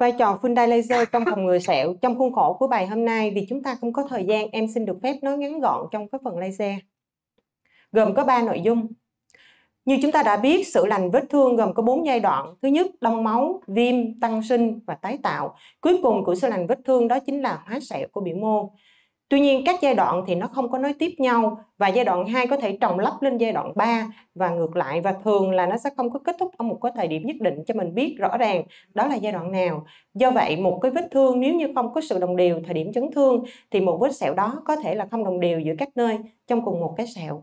vai trò Hyundai Laser trong phòng ngừa sẹo trong khuôn khổ của bài hôm nay vì chúng ta không có thời gian em xin được phép nói ngắn gọn trong cái phần laser gồm có 3 nội dung như chúng ta đã biết sự lành vết thương gồm có 4 giai đoạn thứ nhất đông máu viêm tăng sinh và tái tạo cuối cùng của sự lành vết thương đó chính là hóa sẹo của biểu mô Tuy nhiên các giai đoạn thì nó không có nối tiếp nhau và giai đoạn 2 có thể trồng lấp lên giai đoạn 3 và ngược lại và thường là nó sẽ không có kết thúc ở một cái thời điểm nhất định cho mình biết rõ ràng đó là giai đoạn nào. Do vậy một cái vết thương nếu như không có sự đồng đều thời điểm chấn thương thì một vết sẹo đó có thể là không đồng đều giữa các nơi trong cùng một cái sẹo.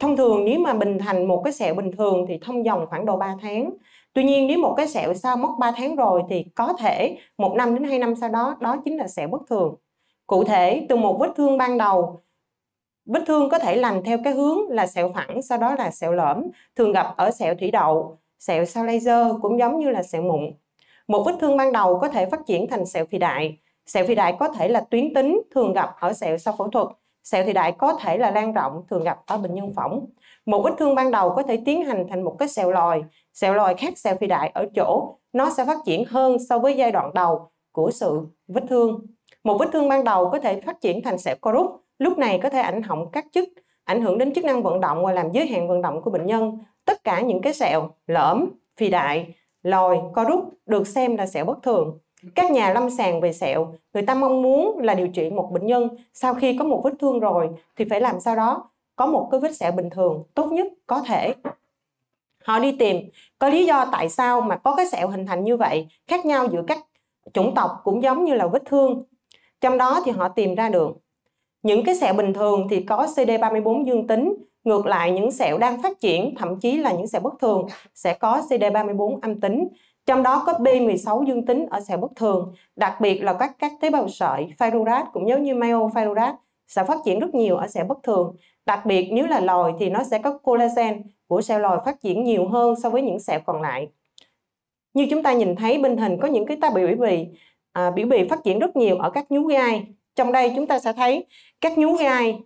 Thông thường nếu mà bình thành một cái sẹo bình thường thì thông dòng khoảng độ 3 tháng. Tuy nhiên nếu một cái sẹo sau mất 3 tháng rồi thì có thể một năm đến 2 năm sau đó đó chính là sẹo bất thường. Cụ thể, từ một vết thương ban đầu, vết thương có thể lành theo cái hướng là sẹo phẳng, sau đó là sẹo lõm, thường gặp ở sẹo thủy đậu, sẹo sau laser cũng giống như là sẹo mụn. Một vết thương ban đầu có thể phát triển thành sẹo phì đại. Sẹo phì đại có thể là tuyến tính, thường gặp ở sẹo sau phẫu thuật. Sẹo thủy đại có thể là lan rộng, thường gặp ở bệnh nhân phỏng. Một vết thương ban đầu có thể tiến hành thành một cái sẹo lòi. Sẹo lòi khác sẹo phì đại ở chỗ nó sẽ phát triển hơn so với giai đoạn đầu của sự vết thương. Một vết thương ban đầu có thể phát triển thành sẹo co rút lúc này có thể ảnh hưởng các chức, ảnh hưởng đến chức năng vận động và làm giới hạn vận động của bệnh nhân. Tất cả những cái sẹo, lõm, phì đại, lồi, co rút được xem là sẹo bất thường. Các nhà lâm sàng về sẹo, người ta mong muốn là điều trị một bệnh nhân sau khi có một vết thương rồi thì phải làm sao đó có một cái vết sẹo bình thường tốt nhất có thể. Họ đi tìm có lý do tại sao mà có cái sẹo hình thành như vậy, khác nhau giữa các chủng tộc cũng giống như là vết thương trong đó thì họ tìm ra được những cái sẹo bình thường thì có CD34 dương tính, ngược lại những sẹo đang phát triển, thậm chí là những sẹo bất thường sẽ có CD34 âm tính. Trong đó có B16 dương tính ở sẹo bất thường, đặc biệt là các các tế bào sợi, fibroid cũng giống như myofibroid sẽ phát triển rất nhiều ở sẹo bất thường. Đặc biệt nếu là lòi thì nó sẽ có collagen của sẹo lòi phát triển nhiều hơn so với những sẹo còn lại. Như chúng ta nhìn thấy bên hình có những cái tá biểu bì à, biểu bì phát triển rất nhiều ở các nhú gai trong đây chúng ta sẽ thấy các nhú gai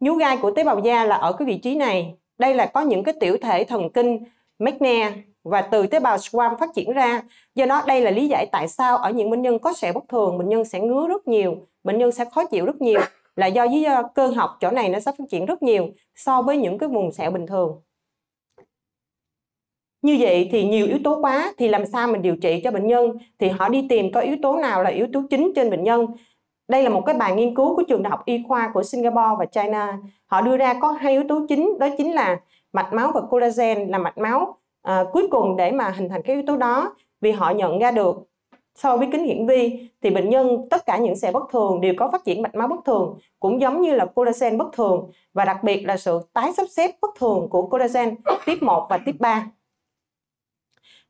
nhú gai của tế bào da là ở cái vị trí này đây là có những cái tiểu thể thần kinh macnea và từ tế bào squam phát triển ra do đó đây là lý giải tại sao ở những bệnh nhân có sẹo bất thường bệnh nhân sẽ ngứa rất nhiều bệnh nhân sẽ khó chịu rất nhiều là do lý do cơ học chỗ này nó sẽ phát triển rất nhiều so với những cái vùng sẹo bình thường như vậy thì nhiều yếu tố quá thì làm sao mình điều trị cho bệnh nhân thì họ đi tìm có yếu tố nào là yếu tố chính trên bệnh nhân đây là một cái bài nghiên cứu của trường đại học y khoa của Singapore và China họ đưa ra có hai yếu tố chính đó chính là mạch máu và collagen là mạch máu à, cuối cùng để mà hình thành cái yếu tố đó vì họ nhận ra được so với kính hiển vi thì bệnh nhân tất cả những sẹo bất thường đều có phát triển mạch máu bất thường cũng giống như là collagen bất thường và đặc biệt là sự tái sắp xếp bất thường của collagen tiếp 1 và tiếp 3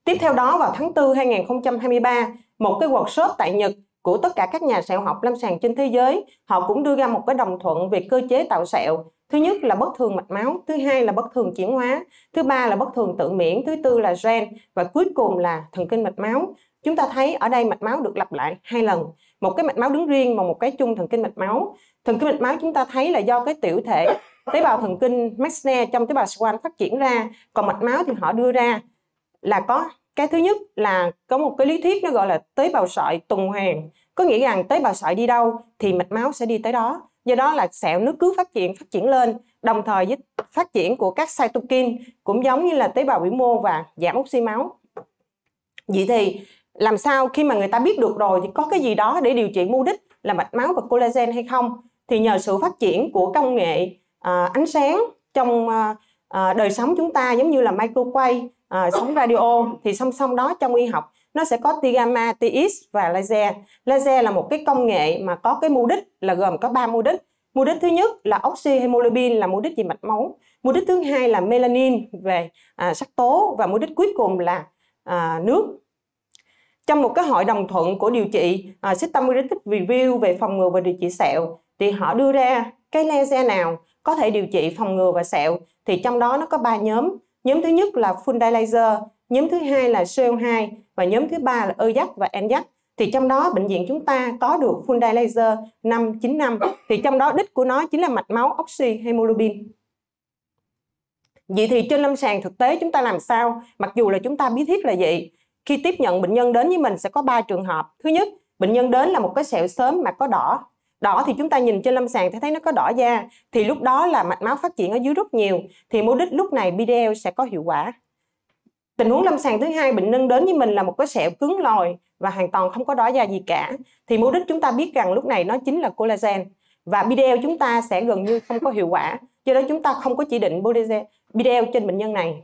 Tiếp theo đó vào tháng 4 2023, một cái workshop tại Nhật của tất cả các nhà sẹo học lâm sàng trên thế giới, họ cũng đưa ra một cái đồng thuận về cơ chế tạo sẹo. Thứ nhất là bất thường mạch máu, thứ hai là bất thường chuyển hóa, thứ ba là bất thường tự miễn, thứ tư là gen và cuối cùng là thần kinh mạch máu. Chúng ta thấy ở đây mạch máu được lặp lại hai lần, một cái mạch máu đứng riêng và một cái chung thần kinh mạch máu. Thần kinh mạch máu chúng ta thấy là do cái tiểu thể tế bào thần kinh Meissner trong tế bào Schwann phát triển ra, còn mạch máu thì họ đưa ra là có cái thứ nhất là có một cái lý thuyết nó gọi là tế bào sợi tuần hoàn có nghĩa rằng tế bào sợi đi đâu thì mạch máu sẽ đi tới đó do đó là sẹo nó cứ phát triển phát triển lên đồng thời với phát triển của các cytokine cũng giống như là tế bào biểu mô và giảm oxy máu vậy thì làm sao khi mà người ta biết được rồi thì có cái gì đó để điều trị mục đích là mạch máu và collagen hay không thì nhờ sự phát triển của công nghệ à, ánh sáng trong à, à, đời sống chúng ta giống như là microwave à, sóng radio thì song song đó trong y học nó sẽ có tia gamma, tia X và laser. Laser là một cái công nghệ mà có cái mục đích là gồm có ba mục đích. Mục đích thứ nhất là oxyhemoglobin là mục đích về mạch máu. Mục đích thứ hai là melanin về à, sắc tố và mục đích cuối cùng là à, nước. Trong một cái hội đồng thuận của điều trị à, systematic review về phòng ngừa và điều trị sẹo thì họ đưa ra cái laser nào có thể điều trị phòng ngừa và sẹo thì trong đó nó có ba nhóm Nhóm thứ nhất là fundalyzer, nhóm thứ hai là CO2 và nhóm thứ ba là ERJAC và NJAC. Thì trong đó bệnh viện chúng ta có được fundalyzer 595 thì trong đó đích của nó chính là mạch máu oxy hemoglobin. Vậy thì trên lâm sàng thực tế chúng ta làm sao? Mặc dù là chúng ta biết thiết là vậy, khi tiếp nhận bệnh nhân đến với mình sẽ có 3 trường hợp. Thứ nhất, bệnh nhân đến là một cái sẹo sớm mà có đỏ đỏ thì chúng ta nhìn trên lâm sàng thấy thấy nó có đỏ da thì lúc đó là mạch máu phát triển ở dưới rất nhiều thì mục đích lúc này BDL sẽ có hiệu quả tình huống lâm sàng thứ hai bệnh nhân đến với mình là một cái sẹo cứng lồi và hoàn toàn không có đỏ da gì cả thì mục đích chúng ta biết rằng lúc này nó chính là collagen và BDL chúng ta sẽ gần như không có hiệu quả do đó chúng ta không có chỉ định BDL trên bệnh nhân này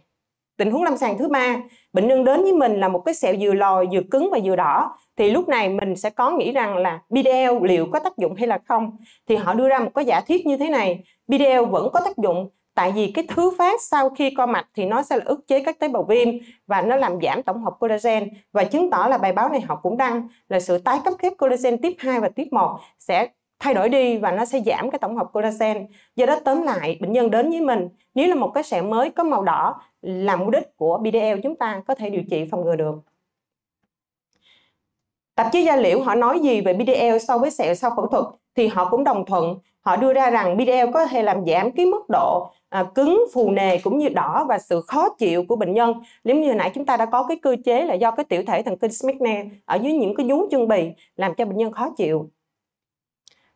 tình huống lâm sàng thứ ba bệnh nhân đến với mình là một cái sẹo dừa lòi dừa cứng và dừa đỏ thì lúc này mình sẽ có nghĩ rằng là BDL liệu có tác dụng hay là không thì họ đưa ra một cái giả thuyết như thế này BDL vẫn có tác dụng tại vì cái thứ phát sau khi co mạch thì nó sẽ là ức chế các tế bào viêm và nó làm giảm tổng hợp collagen và chứng tỏ là bài báo này họ cũng đăng là sự tái cấp phép collagen tiếp 2 và tiếp 1 sẽ thay đổi đi và nó sẽ giảm cái tổng hợp collagen do đó tóm lại bệnh nhân đến với mình nếu là một cái sẹo mới có màu đỏ là mục đích của BDL chúng ta có thể điều trị phòng ngừa được tạp chí da liễu họ nói gì về BDL so với sẹo sau phẫu thuật thì họ cũng đồng thuận họ đưa ra rằng BDL có thể làm giảm cái mức độ à, cứng phù nề cũng như đỏ và sự khó chịu của bệnh nhân nếu như nãy chúng ta đã có cái cơ chế là do cái tiểu thể thần kinh Schmidt ở dưới những cái nhú chân bì làm cho bệnh nhân khó chịu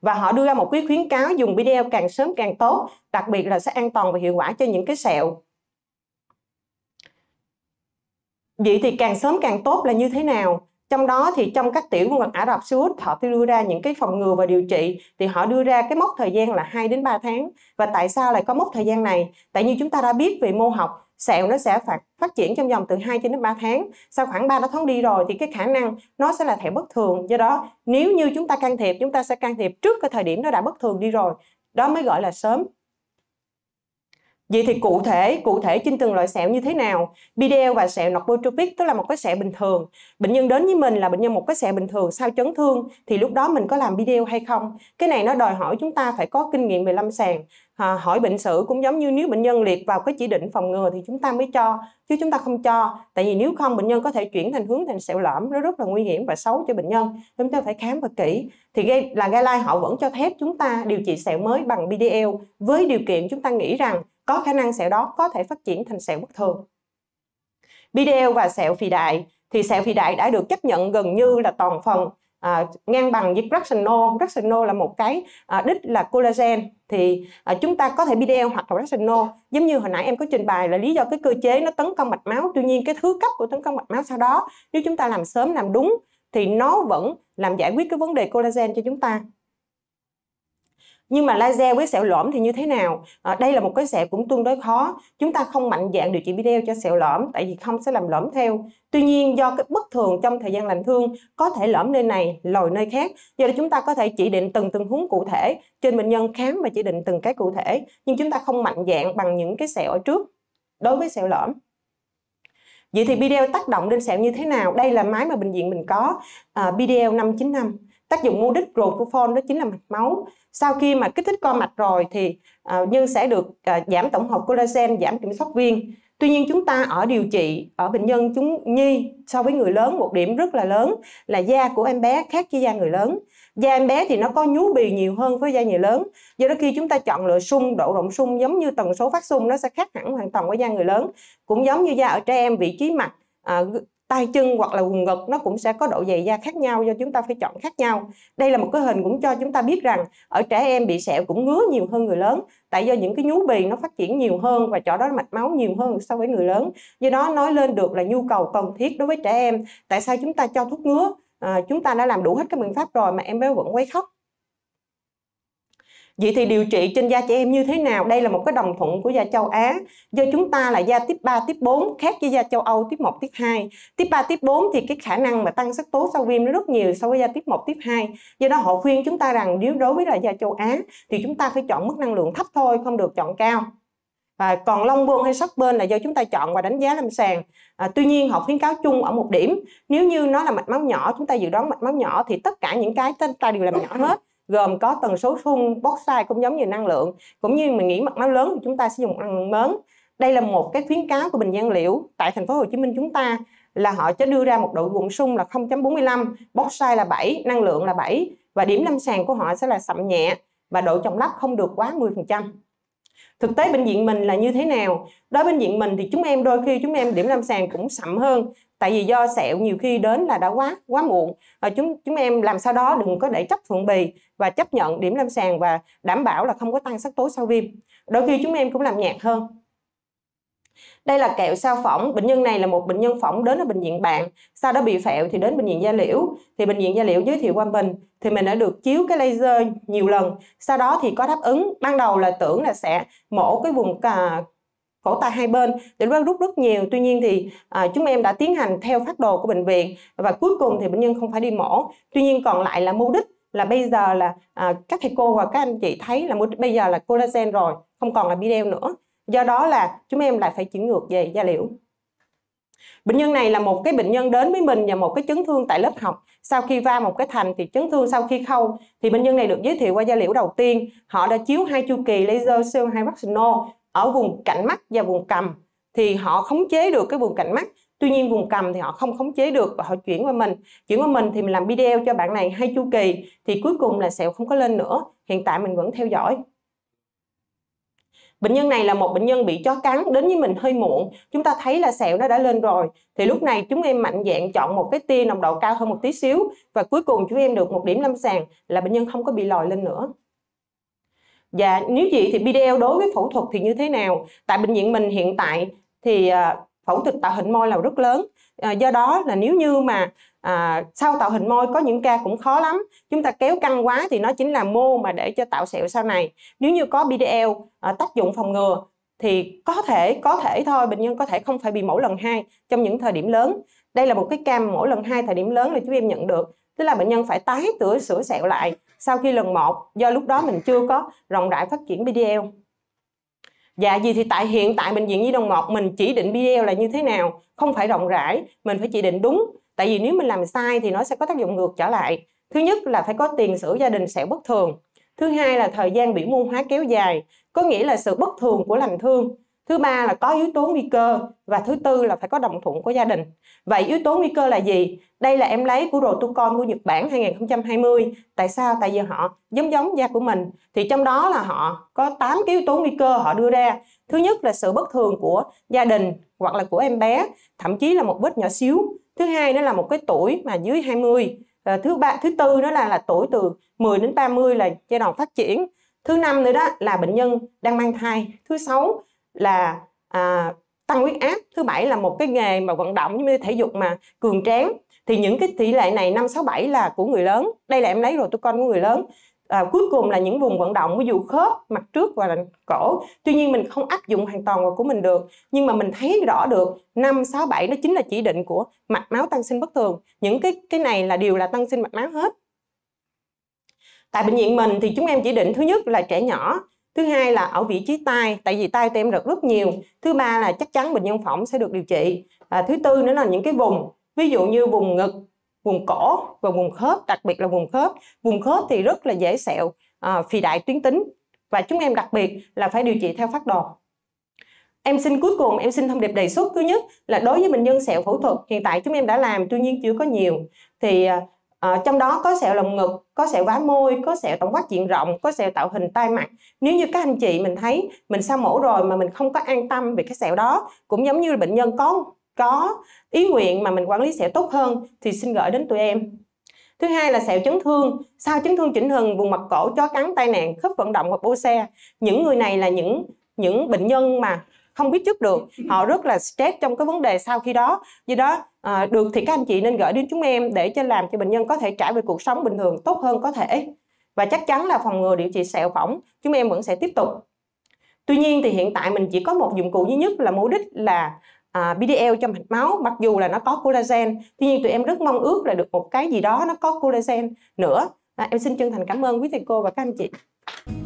và họ đưa ra một cái khuyến cáo dùng video càng sớm càng tốt đặc biệt là sẽ an toàn và hiệu quả cho những cái sẹo vậy thì càng sớm càng tốt là như thế nào trong đó thì trong các tiểu vương quốc Ả Rập Xê Út họ đưa ra những cái phòng ngừa và điều trị thì họ đưa ra cái mốc thời gian là 2 đến 3 tháng và tại sao lại có mốc thời gian này tại như chúng ta đã biết về mô học sẹo nó sẽ phát, phát triển trong vòng từ 2 đến 3 tháng sau khoảng 3 tháng đi rồi thì cái khả năng nó sẽ là thẻ bất thường do đó nếu như chúng ta can thiệp chúng ta sẽ can thiệp trước cái thời điểm nó đã bất thường đi rồi đó mới gọi là sớm Vậy thì cụ thể, cụ thể trên từng loại sẹo như thế nào? BDL và sẹo nopotropic tức là một cái sẹo bình thường. Bệnh nhân đến với mình là bệnh nhân một cái sẹo bình thường sau chấn thương thì lúc đó mình có làm BDL hay không? Cái này nó đòi hỏi chúng ta phải có kinh nghiệm về lâm sàng à, hỏi bệnh sử cũng giống như nếu bệnh nhân liệt vào cái chỉ định phòng ngừa thì chúng ta mới cho chứ chúng ta không cho tại vì nếu không bệnh nhân có thể chuyển thành hướng thành sẹo lõm nó rất là nguy hiểm và xấu cho bệnh nhân chúng ta phải khám và kỹ thì gây là guideline họ vẫn cho phép chúng ta điều trị sẹo mới bằng BDL với điều kiện chúng ta nghĩ rằng có khả năng sẹo đó có thể phát triển thành sẹo bất thường BDL và sẹo phì đại thì sẹo phì đại đã được chấp nhận gần như là toàn phần à, ngang bằng với Braxano. Braxano là một cái à, đích là collagen thì à, chúng ta có thể video hoặc là Braxano. Giống như hồi nãy em có trình bày là lý do cái cơ chế nó tấn công mạch máu. Tuy nhiên cái thứ cấp của tấn công mạch máu sau đó nếu chúng ta làm sớm làm đúng thì nó vẫn làm giải quyết cái vấn đề collagen cho chúng ta nhưng mà laser với sẹo lõm thì như thế nào à, đây là một cái sẹo cũng tương đối khó chúng ta không mạnh dạng điều trị video cho sẹo lõm tại vì không sẽ làm lõm theo tuy nhiên do cái bất thường trong thời gian lành thương có thể lõm nơi này lồi nơi khác do đó chúng ta có thể chỉ định từng từng huống cụ thể trên bệnh nhân khám và chỉ định từng cái cụ thể nhưng chúng ta không mạnh dạng bằng những cái sẹo ở trước đối với sẹo lõm Vậy thì video tác động lên sẹo như thế nào? Đây là máy mà bệnh viện mình có, uh, BDL 595 tác dụng mô đích của propofol đó chính là mạch máu sau khi mà kích thích co mạch rồi thì uh, à, nhân sẽ được uh, giảm tổng hợp collagen giảm kiểm soát viên tuy nhiên chúng ta ở điều trị ở bệnh nhân chúng nhi so với người lớn một điểm rất là lớn là da của em bé khác với da người lớn da em bé thì nó có nhú bì nhiều hơn với da người lớn do đó khi chúng ta chọn lựa sung độ rộng sung giống như tần số phát sung nó sẽ khác hẳn hoàn toàn với da người lớn cũng giống như da ở trẻ em vị trí mặt à, tay chân hoặc là quần ngực nó cũng sẽ có độ dày da khác nhau do chúng ta phải chọn khác nhau đây là một cái hình cũng cho chúng ta biết rằng ở trẻ em bị sẹo cũng ngứa nhiều hơn người lớn tại do những cái nhú bì nó phát triển nhiều hơn và chỗ đó mạch máu nhiều hơn so với người lớn do đó nói lên được là nhu cầu cần thiết đối với trẻ em tại sao chúng ta cho thuốc ngứa à, chúng ta đã làm đủ hết các biện pháp rồi mà em bé vẫn quấy khóc Vậy thì điều trị trên da trẻ em như thế nào? Đây là một cái đồng thuận của da châu Á. Do chúng ta là da tiếp 3, tiếp 4 khác với da châu Âu tiếp 1, tiếp 2. Tiếp 3, tiếp 4 thì cái khả năng mà tăng sắc tố sau viêm nó rất nhiều so với da tiếp 1, tiếp 2. Do đó họ khuyên chúng ta rằng nếu đối với là da châu Á thì chúng ta phải chọn mức năng lượng thấp thôi, không được chọn cao. Và còn long bôn hay sắc bên là do chúng ta chọn và đánh giá lâm sàng. À, tuy nhiên họ khuyến cáo chung ở một điểm, nếu như nó là mạch máu nhỏ, chúng ta dự đoán mạch máu nhỏ thì tất cả những cái tên ta đều làm nhỏ hết gồm có tần số xung bauxite cũng giống như năng lượng cũng như mình nghĩ mặt máu lớn thì chúng ta sử dụng năng lượng lớn. đây là một cái khuyến cáo của bình dân liễu tại thành phố Hồ Chí Minh chúng ta là họ sẽ đưa ra một độ quận sung là 0.45 bauxite là 7 năng lượng là 7 và điểm lâm sàng của họ sẽ là sậm nhẹ và độ chồng lắp không được quá 10% thực tế bệnh viện mình là như thế nào đối bệnh viện mình thì chúng em đôi khi chúng em điểm lâm sàng cũng sậm hơn tại vì do sẹo nhiều khi đến là đã quá quá muộn và ờ, chúng chúng em làm sao đó đừng có để chấp thượng bì và chấp nhận điểm lâm sàng và đảm bảo là không có tăng sắc tố sau viêm đôi khi chúng em cũng làm nhạt hơn đây là kẹo sao phỏng, bệnh nhân này là một bệnh nhân phỏng đến ở bệnh viện bạn, sau đó bị phẹo thì đến bệnh viện Gia Liễu, thì bệnh viện Gia Liễu giới thiệu qua mình, thì mình đã được chiếu cái laser nhiều lần, sau đó thì có đáp ứng, ban đầu là tưởng là sẽ mổ cái vùng à, cổ tay hai bên để nó rút rất nhiều tuy nhiên thì à, chúng em đã tiến hành theo phát đồ của bệnh viện và cuối cùng thì bệnh nhân không phải đi mổ tuy nhiên còn lại là mục đích là bây giờ là à, các thầy cô và các anh chị thấy là mục đích bây giờ là collagen rồi không còn là bideo nữa do đó là chúng em lại phải chuyển ngược về da liễu bệnh nhân này là một cái bệnh nhân đến với mình và một cái chấn thương tại lớp học sau khi va một cái thành thì chấn thương sau khi khâu thì bệnh nhân này được giới thiệu qua da liễu đầu tiên họ đã chiếu hai chu kỳ laser CO2 Rational ở vùng cạnh mắt và vùng cầm thì họ khống chế được cái vùng cạnh mắt tuy nhiên vùng cầm thì họ không khống chế được và họ chuyển qua mình chuyển qua mình thì mình làm video cho bạn này hai chu kỳ thì cuối cùng là sẹo không có lên nữa hiện tại mình vẫn theo dõi bệnh nhân này là một bệnh nhân bị chó cắn đến với mình hơi muộn chúng ta thấy là sẹo nó đã lên rồi thì lúc này chúng em mạnh dạng chọn một cái tia nồng độ cao hơn một tí xíu và cuối cùng chúng em được một điểm lâm sàng là bệnh nhân không có bị lòi lên nữa và dạ, nếu vậy thì BDL đối với phẫu thuật thì như thế nào tại bệnh viện mình hiện tại thì à, phẫu thuật tạo hình môi là rất lớn à, do đó là nếu như mà à, sau tạo hình môi có những ca cũng khó lắm chúng ta kéo căng quá thì nó chính là mô mà để cho tạo sẹo sau này nếu như có BDL à, tác dụng phòng ngừa thì có thể có thể thôi bệnh nhân có thể không phải bị mổ lần hai trong những thời điểm lớn đây là một cái cam mỗi lần hai thời điểm lớn là chúng em nhận được tức là bệnh nhân phải tái tửa sửa sẹo lại sau khi lần 1 do lúc đó mình chưa có rộng rãi phát triển BDL Dạ gì thì tại hiện tại bệnh viện Nhi Đồng 1 mình chỉ định BDL là như thế nào không phải rộng rãi mình phải chỉ định đúng tại vì nếu mình làm sai thì nó sẽ có tác dụng ngược trở lại thứ nhất là phải có tiền sử gia đình sẽ bất thường thứ hai là thời gian biểu môn hóa kéo dài có nghĩa là sự bất thường của lành thương thứ ba là có yếu tố nguy cơ và thứ tư là phải có đồng thuận của gia đình vậy yếu tố nguy cơ là gì đây là em lấy của tu con của Nhật Bản 2020 tại sao tại vì họ giống giống da của mình thì trong đó là họ có 8 cái yếu tố nguy cơ họ đưa ra thứ nhất là sự bất thường của gia đình hoặc là của em bé thậm chí là một vết nhỏ xíu thứ hai đó là một cái tuổi mà dưới 20 à, ờ, thứ ba thứ tư đó là là tuổi từ 10 đến 30 là giai đoạn phát triển thứ năm nữa đó là bệnh nhân đang mang thai thứ sáu là à, tăng huyết áp thứ bảy là một cái nghề mà vận động như thể dục mà cường tráng thì những cái tỷ lệ này năm sáu bảy là của người lớn đây là em lấy rồi tôi con của người lớn à, cuối cùng là những vùng vận động ví dụ khớp mặt trước và cổ tuy nhiên mình không áp dụng hoàn toàn vào của mình được nhưng mà mình thấy rõ được năm sáu bảy nó chính là chỉ định của mạch máu tăng sinh bất thường những cái cái này là điều là tăng sinh mạch máu hết tại bệnh viện mình thì chúng em chỉ định thứ nhất là trẻ nhỏ thứ hai là ở vị trí tai tại vì tai tem rất rất nhiều ừ. thứ ba là chắc chắn bệnh nhân phỏng sẽ được điều trị và thứ tư nữa là những cái vùng ví dụ như vùng ngực vùng cổ và vùng khớp đặc biệt là vùng khớp vùng khớp thì rất là dễ sẹo à, phì đại tuyến tính và chúng em đặc biệt là phải điều trị theo phát đồ em xin cuối cùng em xin thông điệp đề xuất thứ nhất là đối với bệnh nhân sẹo phẫu thuật hiện tại chúng em đã làm tuy nhiên chưa có nhiều thì à, À, trong đó có sẹo lồng ngực, có sẹo vá môi, có sẹo tổng quát diện rộng, có sẹo tạo hình tai mặt. Nếu như các anh chị mình thấy mình sao mổ rồi mà mình không có an tâm về cái sẹo đó, cũng giống như bệnh nhân có có ý nguyện mà mình quản lý sẹo tốt hơn thì xin gửi đến tụi em. Thứ hai là sẹo chấn thương. Sau chấn thương chỉnh hình vùng mặt cổ, chó cắn, tai nạn, khớp vận động hoặc ô xe. Những người này là những những bệnh nhân mà không biết trước được ừ. họ rất là stress trong cái vấn đề sau khi đó do đó à, được thì các anh chị nên gửi đến chúng em để cho làm cho bệnh nhân có thể trở về cuộc sống bình thường tốt hơn có thể và chắc chắn là phòng ngừa điều trị sẹo phỏng chúng em vẫn sẽ tiếp tục tuy nhiên thì hiện tại mình chỉ có một dụng cụ duy nhất là mục đích là à, BDL cho mạch máu mặc dù là nó có collagen tuy nhiên tụi em rất mong ước là được một cái gì đó nó có collagen nữa à, em xin chân thành cảm ơn quý thầy cô và các anh chị